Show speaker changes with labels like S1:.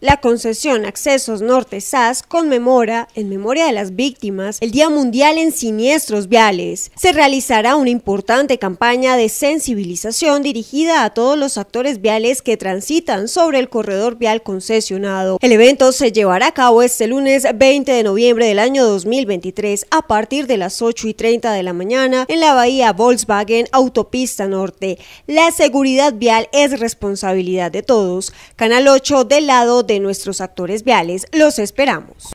S1: La concesión Accesos Norte SAS conmemora, en memoria de las víctimas, el Día Mundial en Siniestros Viales. Se realizará una importante campaña de sensibilización dirigida a todos los actores viales que transitan sobre el corredor vial concesionado. El evento se llevará a cabo este lunes 20 de noviembre del año 2023 a partir de las 8 y 30 de la mañana en la Bahía Volkswagen Autopista Norte. La seguridad vial es responsabilidad de todos. Canal 8 del lado de nuestros actores viales. Los esperamos.